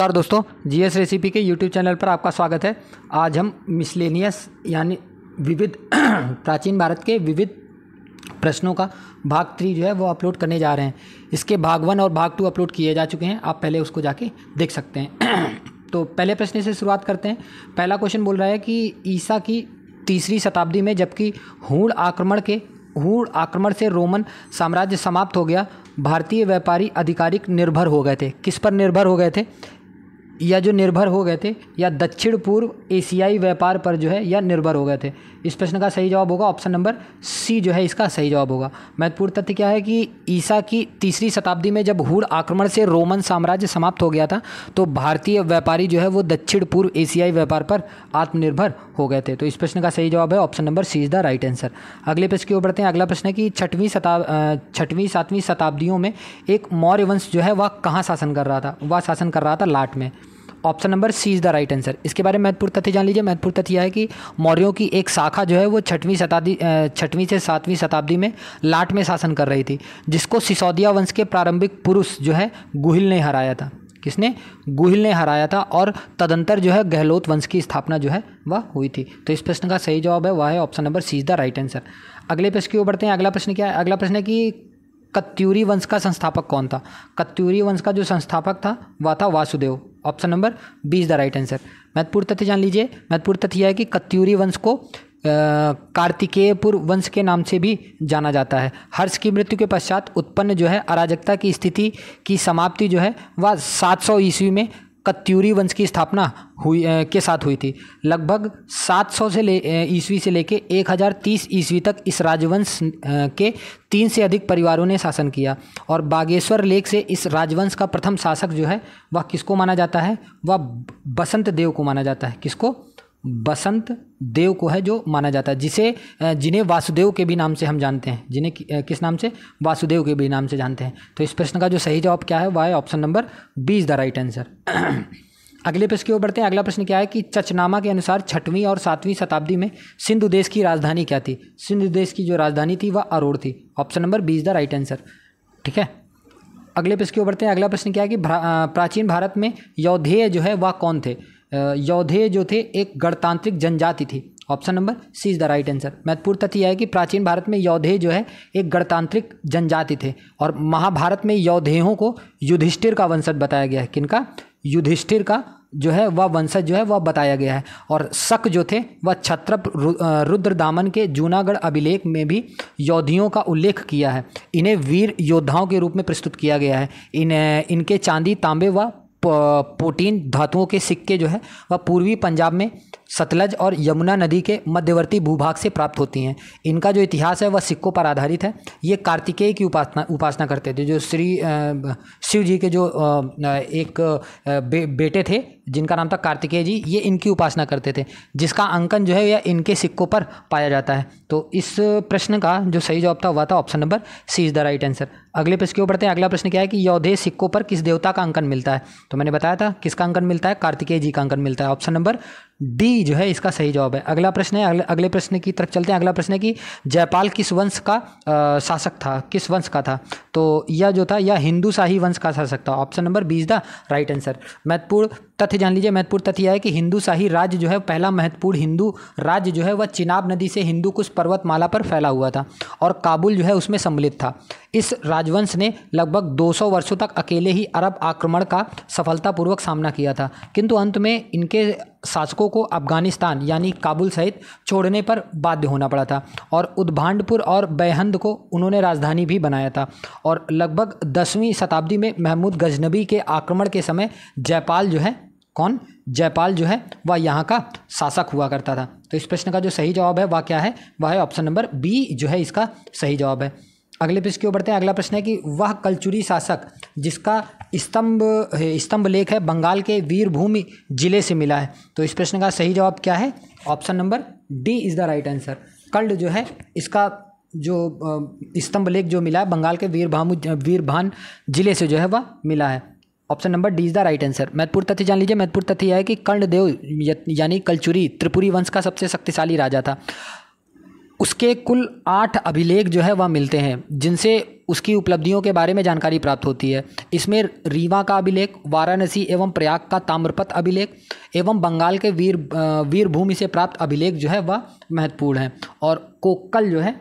नमस्कार दोस्तों GS recipe के यूट्यूब चैनल पर आपका स्वागत है आज हम मिसलेनियस यानी विविध प्राचीन भारत के विविध प्रश्नों का भाग थ्री जो है वो अपलोड करने जा रहे हैं इसके भाग वन और भाग टू अपलोड किए जा चुके हैं आप पहले उसको जाके देख सकते हैं तो पहले प्रश्न से शुरुआत करते हैं पहला क्वेश्चन बोल रहा है कि ईसा की तीसरी शताब्दी में जबकि हूण आक्रमण के हूण आक्रमण से रोमन साम्राज्य समाप्त हो गया भारतीय व्यापारी आधिकारिक निर्भर हो गए थे किस पर निर्भर हो गए थे या जो निर्भर हो गए थे या दक्षिण पूर्व एशियाई व्यापार पर जो है या निर्भर हो गए थे इस प्रश्न का सही जवाब होगा ऑप्शन नंबर सी जो है इसका सही जवाब होगा महत्वपूर्ण तथ्य क्या है कि ईसा की तीसरी शताब्दी में जब हुड आक्रमण से रोमन साम्राज्य समाप्त हो गया था तो भारतीय व्यापारी जो है वो दक्षिण पूर्व एशियाई व्यापार पर आत्मनिर्भर हो गए थे तो इस प्रश्न का सही जवाब है option number C is the right answer अगले प्रश्न की ओर बढ़ते हैं अगला प्रश्न है कि छठवीं शताब छठवीं सातवीं शताब्दियों में एक मौर्य वंश जो है वह कहाँ शासन कर रहा था वह शासन कर रहा था लाट में option number C is the right answer इसके बारे में महत्वपूर्ण तथ्य जान लीजिए महत्वपूर्ण तथ्य यह है कि मौर्यों की एक शाखा जो है वो छठवीं शताब्दी छठवीं से सातवीं शताब्दी में लाट में शासन कर रही थी जिसको सिसौदिया वंश के प्रारंभिक पुरुष जो है गुहिल ने हराया था किसने गुहिल ने हराया था और तदंतर जो है गहलोत वंश की स्थापना जो है वह हुई थी तो इस प्रश्न का सही जवाब है वह है option number C is the right answer अगले प्रश्न की ओर बढ़ते हैं अगला प्रश्न क्या है अगला प्रश्न है कि कत्यूरी वंश का संस्थापक कौन था कत्यूरी वंश का जो संस्थापक था वह था Vasudev option number B is the right answer महत्वपूर्ण तथ्य जान लीजिए महत्वपूर्ण तथ्य यह है कि कत्यूरी वंश को कार्तिकेयपुर वंश के नाम से भी जाना जाता है हर्ष की मृत्यु के पश्चात उत्पन्न जो है अराजकता की स्थिति की समाप्ति जो है वह 700 सौ ईस्वी में कत्यूरी वंश की स्थापना हुई के साथ हुई थी लगभग 700 से ले ईस्वी से लेके 1030 ईस्वी तक इस राजवंश के तीन से अधिक परिवारों ने शासन किया और बागेश्वर लेक से इस राजवंश का प्रथम शासक जो है वह किसको माना जाता है वह बसंत देव को माना जाता है किसको बसंत देव को है जो माना जाता है जिसे जिन्हें वासुदेव के भी नाम से हम जानते हैं जिन्हें किस नाम से वासुदेव के भी नाम से जानते हैं तो इस प्रश्न का जो सही जवाब क्या है वह है option number B is the right answer अगले प्रश्न की ओर बढ़ते हैं अगला प्रश्न क्या है कि चचनामा के अनुसार छठवीं और सातवीं शताब्दी में सिंधु देश की राजधानी क्या थी सिंधु देश की जो राजधानी थी वह अरोड़ थी option number B is the right answer ठीक है अगले प्रश्न की ओर बढ़ते हैं अगला प्रश्न क्या है कि प्राचीन भारत में यौधेय जो है वह कौन थे यौधे जो थे एक गणतांत्रिक जनजाति थी option number C is the right answer महत्वपूर्ण तथ्य यह है कि प्राचीन भारत में यौधे जो है एक गणतांत्रिक जनजाति थे और महाभारत में यौधेयों को युधिष्ठिर का वंशज बताया गया है किनका युधिष्ठिर का जो है वह वंशज जो है वह बताया गया है और शक जो थे वह छत्रप दामन के जूनागढ़ अभिलेख में भी योधियों का उल्लेख किया है इन्हें वीर योद्धाओं के रूप में प्रस्तुत किया गया है इन इनके चांदी तांबे व पोटीन धातुओं के सिक्के जो है वह पूर्वी पंजाब में सतलज और यमुना नदी के मध्यवर्ती भूभाग से प्राप्त होती हैं इनका जो इतिहास है वह सिक्कों पर आधारित है ये कार्तिकेय की उपासना उपासना करते थे जो श्री शिव जी के जो एक बे, बेटे थे जिनका नाम था कार्तिकेय जी ये इनकी उपासना करते थे जिसका अंकन जो है यह इनके सिक्कों पर पाया जाता है तो इस प्रश्न का जो सही जवाब था वह था option number C is the right answer अगले प्रश्न क्यों पढ़ते हैं अगला प्रश्न क्या है कि यौधे सिक्कों पर किस देवता का अंकन मिलता है तो मैंने बताया था किसका अंकन मिलता है कार्तिकेय जी का अंकन मिलता है ऑप्शन नंबर डी जो है इसका सही जवाब है अगला प्रश्न है अगले, अगले प्रश्न की तरफ चलते हैं अगला प्रश्न है कि जयपाल किस वंश का शासक था किस वंश का था तो यह जो था यह हिंदू शाही वंश का शासक था option number B is the right answer महत्वपूर्ण तथ्य जान लीजिए महत्वपूर्ण तथ्य यह है कि हिंदू शाही राज्य जो है पहला महत्वपूर्ण हिंदू राज्य जो है वह चिनाब नदी से हिंदू कुश पर्वतमाला पर फैला हुआ था और काबुल जो है उसमें सम्मिलित था इस राजवंश ने लगभग 200 वर्षों तक अकेले ही अरब आक्रमण का सफलतापूर्वक सामना किया था किंतु अंत में इनके शासकों को अफगानिस्तान यानी काबुल सहित छोड़ने पर बाध्य होना पड़ा था और उद्भांडपुर और बेहंद को उन्होंने राजधानी भी बनाया था और लगभग दसवीं शताब्दी में महमूद गजनबी के आक्रमण के समय जयपाल जो है कौन जयपाल जो है वह यहाँ का शासक हुआ करता था तो इस प्रश्न का जो सही जवाब है वह क्या है वह है ऑप्शन नंबर बी जो है इसका सही जवाब है अगले प्रश्न की ओर बढ़ते हैं अगला प्रश्न है कि वह कलचुरी शासक जिसका स्तंभ स्तंभ लेख है बंगाल के वीरभूमि जिले से मिला है तो इस प्रश्न का सही जवाब क्या है option number D is the right answer कल्ड जो है इसका जो स्तंभ लेख जो मिला है बंगाल के वीरभाम वीरभान जिले से जो है वह मिला है option number D is the right answer महत्वपूर्ण तथ्य जान लीजिए महत्वपूर्ण तथ्य यह है कि कर्णदेव यानी कलचुरी त्रिपुरी वंश का सबसे शक्तिशाली राजा था उसके कुल आठ अभिलेख जो है वह मिलते हैं जिनसे उसकी उपलब्धियों के बारे में जानकारी प्राप्त होती है इसमें रीवा का अभिलेख वाराणसी एवं प्रयाग का ताम्रपत अभिलेख एवं बंगाल के वीर वीरभूमि से प्राप्त अभिलेख जो है वह महत्वपूर्ण है और कोक्कल जो है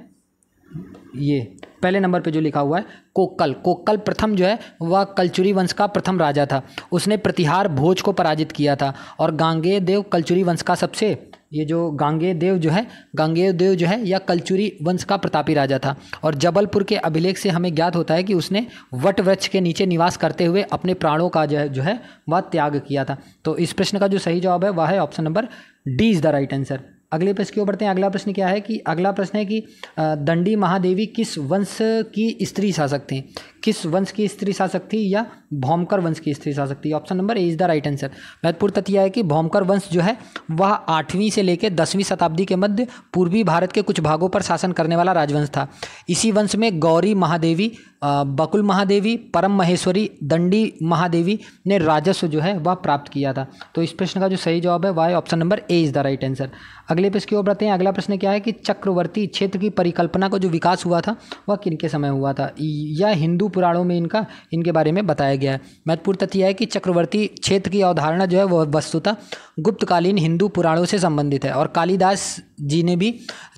ये पहले नंबर पे जो लिखा हुआ है कोक्कल कोक्कल प्रथम जो है वह कलचुरी वंश का प्रथम राजा था उसने प्रतिहार भोज को पराजित किया था और गांगे देव कलचुरी वंश का सबसे ये जो गांगे देव जो है गांगे देव जो है या कलचुरी वंश का प्रतापी राजा था और जबलपुर के अभिलेख से हमें ज्ञात होता है कि उसने वट वृक्ष के नीचे निवास करते हुए अपने प्राणों का जो है जो है वह त्याग किया था तो इस प्रश्न का जो सही जवाब है वह है option number D is the right answer अगले प्रश्न क्यों बढ़ते हैं अगला प्रश्न क्या है कि अगला प्रश्न है कि दंडी महादेवी किस वंश की स्त्री शासक थी किस वंश की स्त्री शासक थी या भौमकर वंश की स्त्री शासक थी option number A is the right answer महत्वपूर्ण तथ्य है कि भौमकर वंश जो है वह आठवीं से लेकर दसवीं शताब्दी के मध्य पूर्वी भारत के कुछ भागों पर शासन करने वाला राजवंश था इसी वंश में गौरी महादेवी बकुल महादेवी परम महेश्वरी दंडी महादेवी ने राजस्व जो है वह प्राप्त किया था तो इस प्रश्न का जो सही जवाब है वह option number A is the right answer अगले प्रश्न की ओर बढ़ते हैं अगला प्रश्न क्या है कि चक्रवर्ती क्षेत्र की परिकल्पना का जो विकास हुआ था वह किन के समय हुआ था यह हिंदू पुराणों में इनका इनके बारे में बताया गया है महत्वपूर्ण तथ्य यह है कि चक्रवर्ती क्षेत्र की अवधारणा जो है वह वस्तुतः गुप्तकालीन हिंदू पुराणों से संबंधित है और कालिदास जी ने भी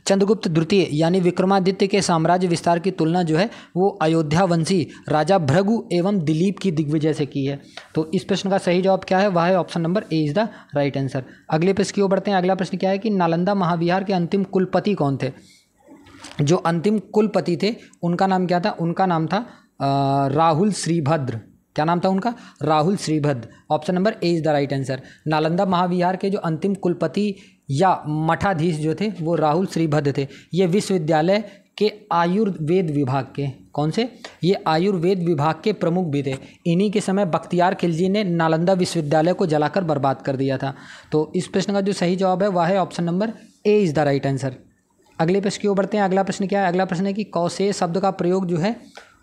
चंद्रगुप्त द्वितीय यानी विक्रमादित्य के साम्राज्य विस्तार की तुलना जो है वो अयोध्या वंशी राजा भृगु एवं दिलीप की दिग्विजय से की है तो इस प्रश्न का सही जवाब क्या है वह है option number A is the right answer अगले प्रश्न की ओर बढ़ते हैं अगला प्रश्न क्या है कि नालंदा महाविहार के अंतिम कुलपति कौन थे जो अंतिम कुलपति थे उनका नाम क्या था उनका नाम था राहुल श्रीभद्र क्या नाम था उनका Rahul Shribhadra option number A is the right answer Nalanda Mahavihara के जो अंतिम कुलपति या मठाधीश जो थे वो राहुल श्रीभद्र थे ये विश्वविद्यालय के आयुर्वेद विभाग के कौन से ये आयुर्वेद विभाग के प्रमुख भी थे इन्हीं के समय बख्तियार खिलजी ने नालंदा विश्वविद्यालय को जलाकर बर्बाद कर दिया था तो इस प्रश्न का जो सही जवाब है वह है option number A is the right answer अगले प्रश्न की ओर बढ़ते हैं अगला प्रश्न क्या है अगला प्रश्न है कि कौशे शब्द का प्रयोग जो है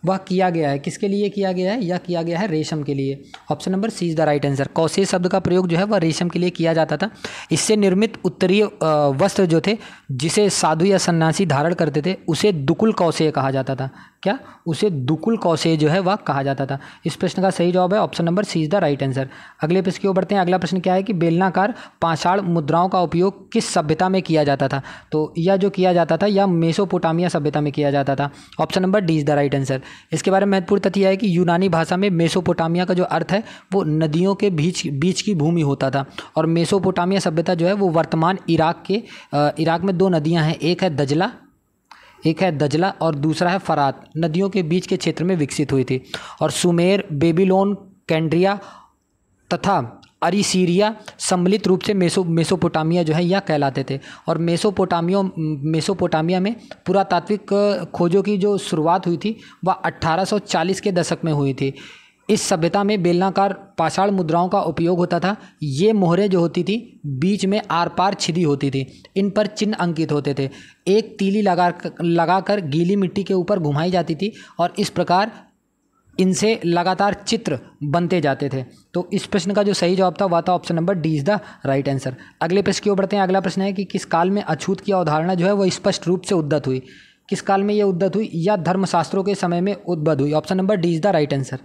वह किया गया है किसके लिए किया गया है यह किया गया है रेशम के लिए option number C is the right answer कौशे शब्द का प्रयोग जो है वह रेशम के लिए किया जाता था इससे निर्मित उत्तरीय वस्त्र जो थे जिसे साधु या सन्यासी धारण करते थे उसे दुकुल कौशे कहा जाता था क्या उसे दुकुल कौशे जो है वह कहा जाता था इस प्रश्न का सही जवाब है option number C is the right answer अगले प्रश्न की ओर बढ़ते हैं अगला प्रश्न क्या है कि बेलनाकार पाषाण मुद्राओं का उपयोग किस सभ्यता में किया जाता था तो यह जो किया जाता था यह मेसोपोटामिया सभ्यता में किया जाता था option number D is the right answer इसके बारे में महत्वपूर्ण तथ्य है कि यूनानी भाषा में मेसोपोटामिया का जो अर्थ है वो नदियों के बीच बीच की भूमि होता था और मेसोपोटामिया सभ्यता जो है वो वर्तमान इराक के इराक में दो नदियाँ हैं एक है दजला एक है दजला और दूसरा है फरात नदियों के बीच के क्षेत्र में विकसित हुई थी और सुमेर बेबीलोन कैंड्रिया तथा अरिसीरिया सम्मिलित रूप से मेसो मेसोपोटामिया जो है यह कहलाते थे और मेसोपोटामियो मेसोपोटामिया में पुरातात्विक खोजों की जो शुरुआत हुई थी वह 1840 के दशक में हुई थी इस सभ्यता में बेलनाकार पाषाण मुद्राओं का उपयोग होता था ये मोहरें जो होती थी बीच में आर पार छिदी होती थी इन पर चिन्ह अंकित होते थे एक तीली लगा लगाकर गीली मिट्टी के ऊपर घुमाई जाती थी और इस प्रकार इनसे लगातार चित्र बनते जाते थे तो इस प्रश्न का जो सही जवाब था वह था option number D is the right answer अगले प्रश्न की ओर बढ़ते हैं अगला प्रश्न है कि किस काल में अछूत की अवधारणा जो है वह स्पष्ट रूप से उद्दत हुई किस काल में यह उद्दत हुई या धर्मशास्त्रों के समय में उद्भद हुई option number D is the right answer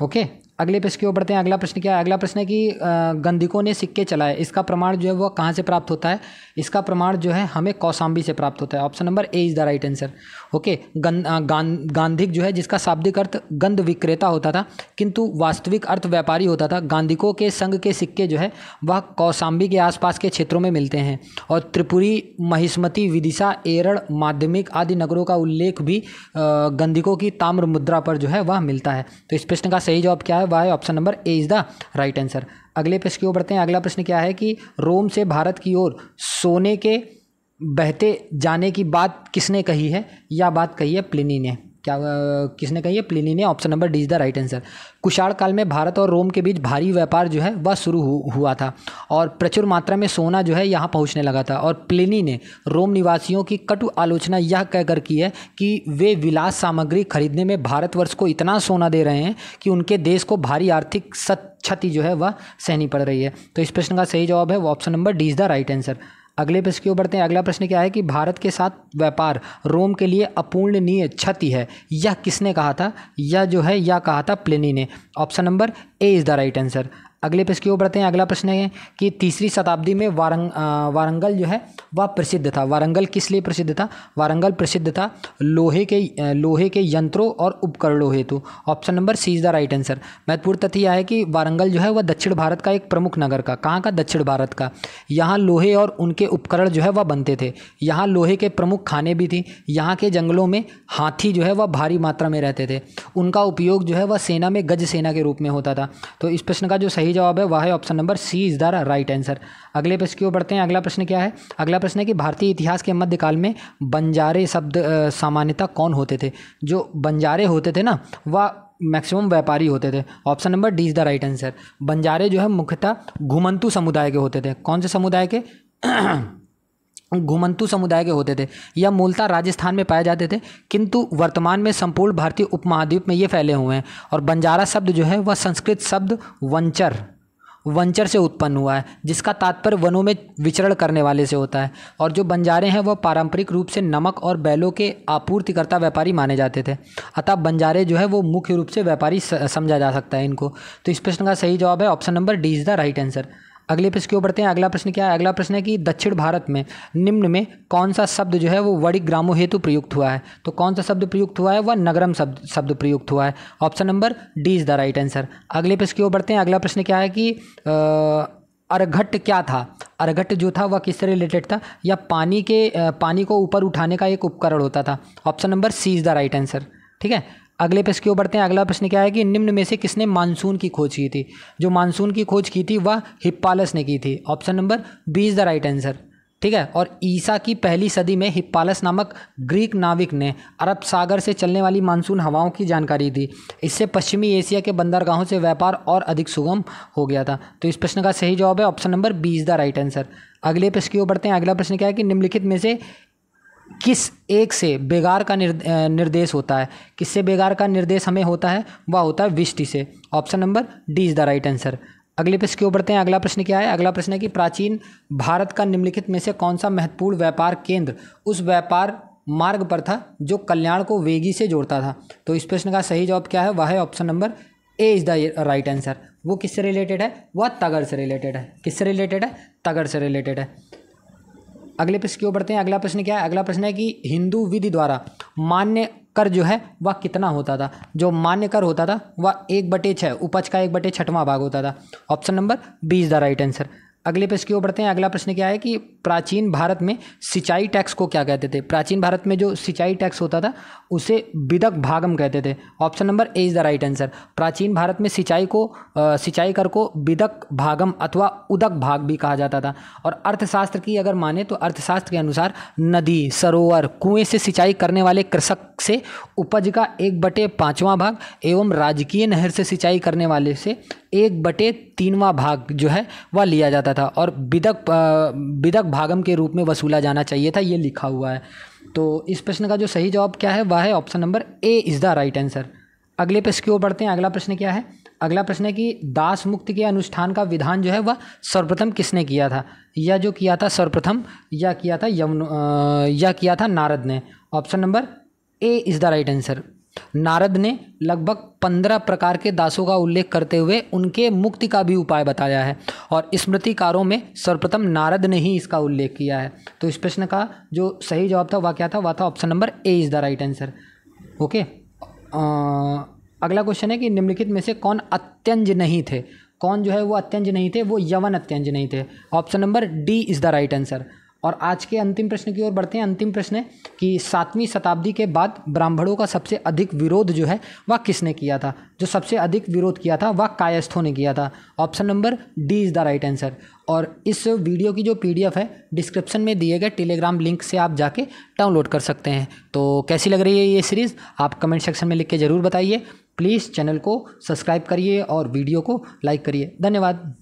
okay अगले प्रश्न की ओर बढ़ते हैं अगला प्रश्न क्या है अगला प्रश्न है कि गंधिकों ने सिक्के चलाए इसका प्रमाण जो है वह कहाँ से प्राप्त होता है इसका प्रमाण जो है हमें कौसाम्बी से प्राप्त होता है option number A is the right answer okay गांधिक जो है जिसका शाब्दिक अर्थ गंध विक्रेता होता था किंतु वास्तविक अर्थ व्यापारी होता था गांधिकों के संघ के सिक्के जो है वह कौसाम्बी के आसपास के क्षेत्रों में मिलते हैं और त्रिपुरी महिस्मती विदिशा एरड़ माध्यमिक आदि नगरों का उल्लेख भी गंधिकों की ताम्र मुद्रा पर जो है वह मिलता है तो इस प्रश्न का सही जवाब क्या है वाई option number A is the right answer अगले प्रश्न की ओर बढ़ते हैं अगला प्रश्न क्या है कि रोम से भारत की ओर सोने के बहते जाने की बात किसने कही है यह बात कही है प्लिनी ने क्या किसने कही है प्लिनी ने option number D is the right answer Kushan काल में भारत और रोम के बीच भारी व्यापार जो है वह शुरू हुआ था और प्रचुर मात्रा में सोना जो है यहाँ पहुँचने लगा था और प्लिनी ने रोम निवासियों की कटु आलोचना यह कहकर की है कि वे विलास सामग्री खरीदने में भारतवर्ष को इतना सोना दे रहे हैं कि उनके देश को भारी आर्थिक क्षति जो है वह सहनी पड़ रही है तो इस प्रश्न का सही जवाब है वो option number D is the right answer अगले प्रश्न की ओर बढ़ते हैं अगला प्रश्न क्या है कि भारत के साथ व्यापार रोम के लिए अपूर्णनीय क्षति है यह किसने कहा था यह जो है यह कहा था प्लेनी ने option number A is the right answer अगले प्रश्न की ओर बढ़ते हैं अगला प्रश्न है कि तीसरी शताब्दी में वारंग वारंगल जो है वह प्रसिद्ध था वारंगल किस लिए प्रसिद्ध था वारंगल प्रसिद्ध था लोहे के लोहे के यंत्रों और उपकरणों हेतु option number C is the right answer महत्वपूर्ण तथ्य यह है कि वारंगल जो है वह दक्षिण भारत का एक प्रमुख नगर का कहाँ का दक्षिण भारत का यहाँ लोहे और उनके उपकरण जो है वह बनते थे यहाँ लोहे के प्रमुख खाने भी थी यहाँ के जंगलों में हाथी जो है वह भारी मात्रा में रहते थे उनका उपयोग जो है वह सेना में गज सेना के रूप में होता था तो इस प्रश्न का जो सही जवाब है वह है option number C is the right answer अगले प्रश्न क्यों ओर बढ़ते हैं अगला प्रश्न क्या है अगला प्रश्न है कि भारतीय इतिहास के मध्यकाल में बंजारे शब्द सामान्यता कौन होते थे जो बंजारे होते थे ना वह मैक्सिमम व्यापारी होते थे option number D is the right answer बंजारे जो है मुख्यतः घुमंतु समुदाय के होते थे कौन से समुदाय के घुमंतु समुदाय के होते थे यह मूलतः राजस्थान में पाए जाते थे किंतु वर्तमान में संपूर्ण भारतीय उपमहाद्वीप में ये फैले हुए हैं और बंजारा शब्द जो है वह संस्कृत शब्द वंचर वंचर से उत्पन्न हुआ है जिसका तात्पर्य वनों में विचरण करने वाले से होता है और जो बंजारे हैं वह पारंपरिक रूप से नमक और बैलों के आपूर्तिकर्ता व्यापारी माने जाते थे अतः बंजारे जो है वो मुख्य रूप से व्यापारी समझा जा सकता है इनको तो इस प्रश्न का सही जवाब है option number D is the right answer अगले प्रश्न की ओर बढ़ते हैं अगला प्रश्न क्या है अगला प्रश्न है कि दक्षिण भारत में निम्न में कौन सा शब्द जो है वो ग्रामो हेतु प्रयुक्त हुआ है तो कौन सा शब्द प्रयुक्त हुआ है वह नगरम शब्द शब्द प्रयुक्त हुआ है option number D is the right answer अगले प्रश्न की ओर बढ़ते हैं अगला प्रश्न क्या है कि अर्घट क्या था अर्घट जो था वह किससे रिलेटेड था या पानी के पानी को ऊपर उठाने का एक उपकरण होता था option number C is the right answer ठीक है अगले प्रश्न की ओर बढ़ते हैं अगला प्रश्न क्या है कि निम्न में से किसने मानसून की खोज की थी जो मानसून की खोज की थी वह हिप्पालस ने की थी option number B is the right answer ठीक है और ईसा की पहली सदी में हिप्पालस नामक ग्रीक नाविक ने अरब सागर से चलने वाली मानसून हवाओं की जानकारी दी इससे पश्चिमी एशिया के बंदरगाहों से व्यापार और अधिक सुगम हो गया था तो इस प्रश्न का सही जवाब है option number B is the right answer अगले प्रश्न की ओर बढ़ते हैं अगला प्रश्न क्या है कि निम्नलिखित में से किस एक से बेगार का निर्देश होता है किससे बेगार का निर्देश हमें होता है वह होता है विष्टि से option number D is the right answer अगले प्रश्न क्यों बढ़ते हैं अगला प्रश्न क्या है अगला प्रश्न है कि प्राचीन भारत का निम्नलिखित में से कौन सा महत्वपूर्ण व्यापार केंद्र उस व्यापार मार्ग पर था जो कल्याण को वेगी से जोड़ता था तो इस प्रश्न का सही जवाब क्या है वह है option number A is the right answer वो किससे रिलेटेड है वह तगड़ से रिलेटेड है किससे रिलेटेड है तगड़ से रिलेटेड है अगले प्रश्न क्यों बढ़ते हैं अगला प्रश्न क्या है अगला प्रश्न है कि हिंदू विधि द्वारा मान्य कर जो है वह कितना होता था जो मान्य कर होता था वह एक बटे छः उपज का एक बटे छठवां भाग होता था option number B is the right answer अगले प्रश्न की ओर बढ़ते हैं अगला प्रश्न क्या है कि प्राचीन भारत में सिंचाई टैक्स को क्या कहते थे प्राचीन भारत में जो सिंचाई टैक्स होता था उसे विदक भागम कहते थे option number A is the right answer प्राचीन भारत में सिंचाई को सिंचाई कर को विदक भागम अथवा उदक भाग भी कहा जाता था और अर्थशास्त्र की अगर माने तो अर्थशास्त्र के अनुसार नदी सरोवर कुएं से सिंचाई करने वाले कृषक से उपज का एक बटे पाँचवा भाग एवं राजकीय नहर से सिंचाई करने वाले से एक बटे तीनवा भाग जो है वह लिया जाता था और विदक विदक भागम के रूप में वसूला जाना चाहिए था ये लिखा हुआ है तो इस प्रश्न का जो सही जवाब क्या है वह है option number A is the right answer अगले प्रश्न की ओर बढ़ते हैं अगला प्रश्न क्या है अगला प्रश्न है कि दास मुक्त के अनुष्ठान का विधान जो है वह सर्वप्रथम किसने किया था यह जो किया था सर्वप्रथम या किया था यमुन या किया था नारद ने option number A is the right answer Narad ने लगभग पंद्रह प्रकार के दासों का उल्लेख करते हुए उनके मुक्ति का भी उपाय बताया है और स्मृतिकारों में सर्वप्रथम नारद ने ही इसका उल्लेख किया है तो इस प्रश्न का जो सही जवाब था वह क्या था वह था option number A is the right answer okay अगला क्वेश्चन है कि निम्नलिखित में से कौन अत्यंज नहीं थे कौन जो है वो अत्यंज नहीं थे वो यवन अत्यंज नहीं थे option number D is the right answer और आज के अंतिम प्रश्न की ओर बढ़ते हैं अंतिम प्रश्न है कि सातवीं शताब्दी के बाद ब्राह्मणों का सबसे अधिक विरोध जो है वह किसने किया था जो सबसे अधिक विरोध किया था वह कायस्थों ने किया था option number D is the right answer और इस वीडियो की जो पीडीएफ है डिस्क्रिप्शन में दिए गए टेलीग्राम लिंक से आप जाके डाउनलोड कर सकते हैं तो कैसी लग रही है ये सीरीज़ आप कमेंट सेक्शन में लिख के ज़रूर बताइए प्लीज़ चैनल को सब्सक्राइब करिए और वीडियो को लाइक करिए धन्यवाद